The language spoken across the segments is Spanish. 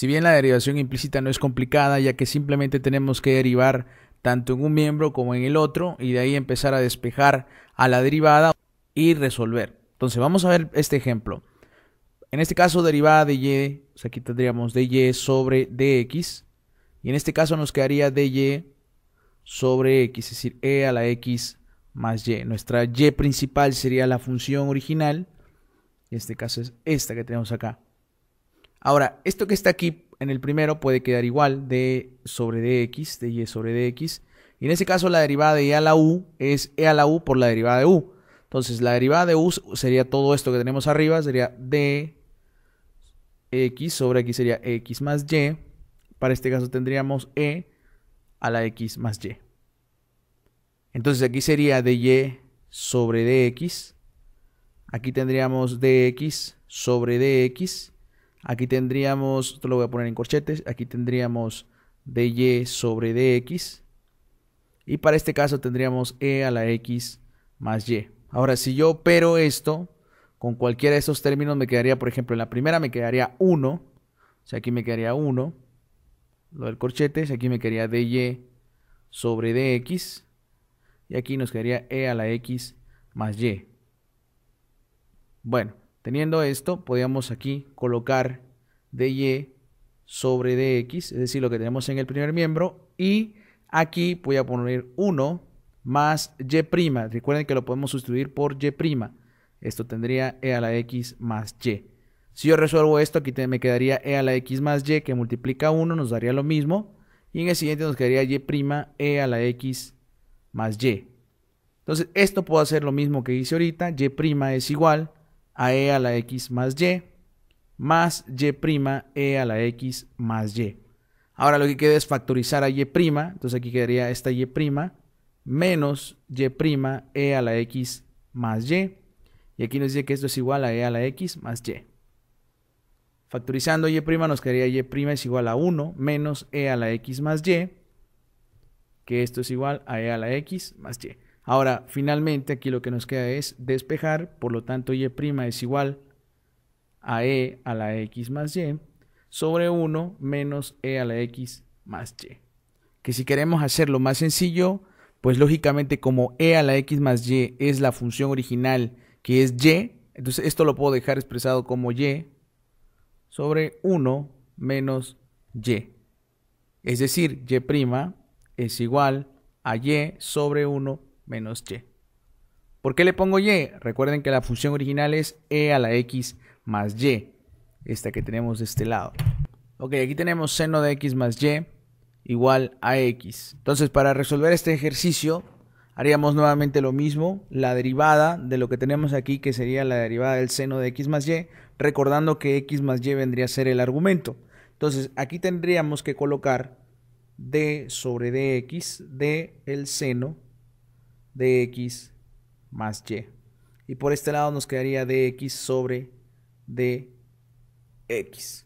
Si bien la derivación implícita no es complicada, ya que simplemente tenemos que derivar tanto en un miembro como en el otro y de ahí empezar a despejar a la derivada y resolver. Entonces vamos a ver este ejemplo. En este caso derivada de y, aquí tendríamos dy sobre dx y en este caso nos quedaría dy sobre x, es decir, e a la x más y. Nuestra y principal sería la función original, en este caso es esta que tenemos acá. Ahora, esto que está aquí en el primero puede quedar igual, d sobre dx, de y sobre dx. Y en ese caso la derivada de y a la u es e a la u por la derivada de u. Entonces la derivada de u sería todo esto que tenemos arriba, sería dx x sobre aquí sería x más y. Para este caso tendríamos e a la x más y. Entonces aquí sería y sobre dx. Aquí tendríamos dx sobre dx. Aquí tendríamos, esto lo voy a poner en corchetes, aquí tendríamos dy sobre dx. Y para este caso tendríamos e a la x más y. Ahora, si yo opero esto con cualquiera de estos términos, me quedaría, por ejemplo, en la primera me quedaría 1. O sea, aquí me quedaría 1. Lo del corchete, aquí me quedaría dy sobre dx. Y aquí nos quedaría e a la x más y. Bueno, Teniendo esto, podríamos aquí colocar dy sobre dx, es decir, lo que tenemos en el primer miembro, y aquí voy a poner 1 más y'. Recuerden que lo podemos sustituir por y'. Esto tendría e a la x más y. Si yo resuelvo esto, aquí me quedaría e a la x más y, que multiplica 1, nos daría lo mismo. Y en el siguiente nos quedaría y' e a la x más y. Entonces, esto puedo hacer lo mismo que hice ahorita. y' es igual a e a la x más y más y' e a la x más y. Ahora lo que queda es factorizar a y', entonces aquí quedaría esta y' menos y' e a la x más y. Y aquí nos dice que esto es igual a e a la x más y. Factorizando y' nos quedaría y' es igual a 1 menos e a la x más y, que esto es igual a e a la x más y. Ahora, finalmente, aquí lo que nos queda es despejar, por lo tanto, y' es igual a e a la x más y sobre 1 menos e a la x más y. Que si queremos hacerlo más sencillo, pues lógicamente como e a la x más y es la función original que es y, entonces esto lo puedo dejar expresado como y sobre 1 menos y. Es decir, y' es igual a y sobre 1 menos y. ¿Por qué le pongo y? Recuerden que la función original es e a la x más y, esta que tenemos de este lado. Ok, aquí tenemos seno de x más y igual a x. Entonces, para resolver este ejercicio, haríamos nuevamente lo mismo, la derivada de lo que tenemos aquí, que sería la derivada del seno de x más y, recordando que x más y vendría a ser el argumento. Entonces, aquí tendríamos que colocar d sobre dx de el seno x más y. Y por este lado nos quedaría dx sobre dx.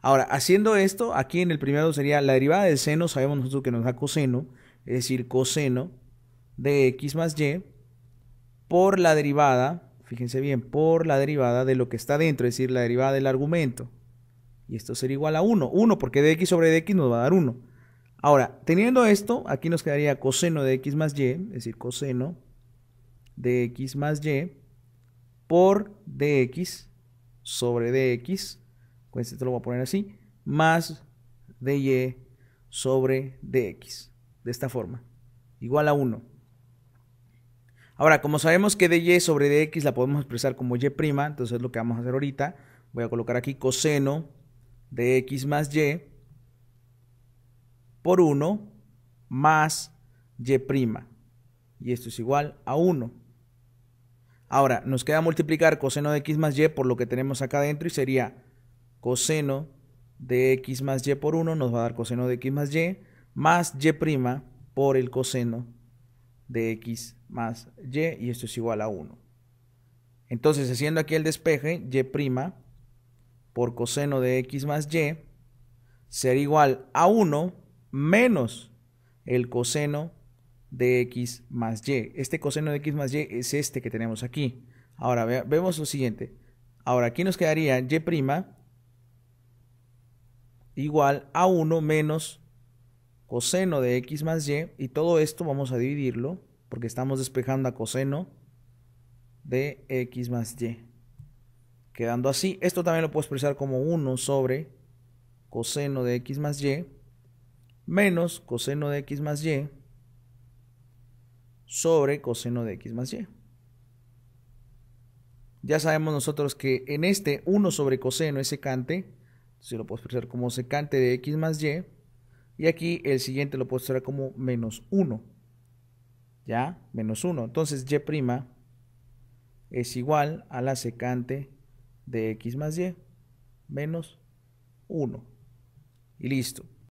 Ahora, haciendo esto, aquí en el primero sería la derivada del seno, sabemos nosotros que nos da coseno, es decir, coseno de x más y por la derivada, fíjense bien, por la derivada de lo que está dentro, es decir, la derivada del argumento. Y esto sería igual a 1. 1 porque dx sobre dx nos va a dar 1. Ahora, teniendo esto, aquí nos quedaría coseno de x más y, es decir, coseno de x más y por dx sobre dx, pues esto lo voy a poner así, más dy sobre dx, de esta forma, igual a 1. Ahora, como sabemos que dy sobre dx la podemos expresar como y', entonces es lo que vamos a hacer ahorita. Voy a colocar aquí coseno de x más y por 1 más y'. Y esto es igual a 1. Ahora, nos queda multiplicar coseno de x más y por lo que tenemos acá adentro y sería coseno de x más y por 1 nos va a dar coseno de x más y más y' por el coseno de x más y y esto es igual a 1. Entonces, haciendo aquí el despeje, y' por coseno de x más y ser igual a 1 menos el coseno de x más y. Este coseno de x más y es este que tenemos aquí. Ahora vemos lo siguiente. Ahora aquí nos quedaría y' igual a 1 menos coseno de x más y. Y todo esto vamos a dividirlo porque estamos despejando a coseno de x más y. Quedando así, esto también lo puedo expresar como 1 sobre coseno de x más y menos coseno de x más y sobre coseno de x más y. Ya sabemos nosotros que en este 1 sobre coseno es secante, si lo puedo expresar como secante de x más y, y aquí el siguiente lo puedo expresar como menos 1, ¿ya? Menos 1. Entonces y' es igual a la secante de x más y menos 1. Y listo.